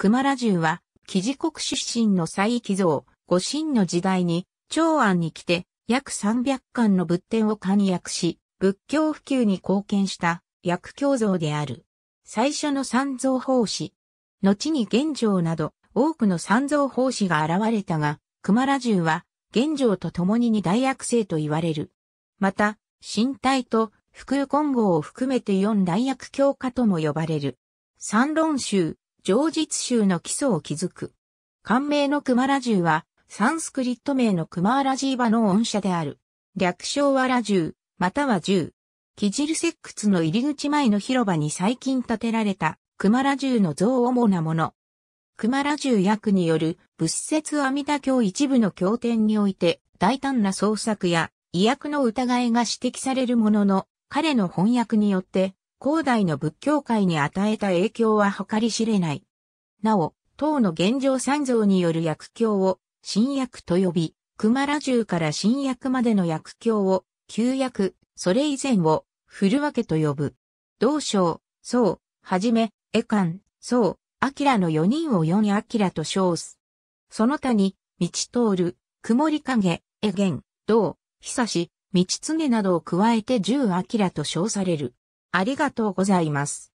熊羅重は、記事国出身の蔡貴蔵、五神の時代に、長安に来て、約300巻の仏典を簡約し、仏教普及に貢献した、薬教像である。最初の三蔵法師。後に玄奘など、多くの三蔵法師が現れたが、熊羅重は、玄奘と共に二大薬聖と言われる。また、神体と、福有金剛を含めて四大薬教科とも呼ばれる。三論宗、上実州の基礎を築く。官名のクマラ銃は、サンスクリット名のクマーラジーバの恩社である。略称はラ銃、または銃。キジル石窟の入り口前の広場に最近建てられた、クマラ銃の像主なもの。クマラ銃役による仏説阿弥陀教一部の経典において、大胆な創作や、違約の疑いが指摘されるものの、彼の翻訳によって、広代の仏教界に与えた影響は計り知れない。なお、唐の現状三蔵による薬教を、新薬と呼び、熊羅中から新薬までの薬教を、旧薬、それ以前を、古分けと呼ぶ。同章、宋、はじめ、エカン、宋、アキラの4人を4アキラと称す。その他に、道通る、曇り影、エゲン、道、久し、道常などを加えて10アキラと称される。ありがとうございます。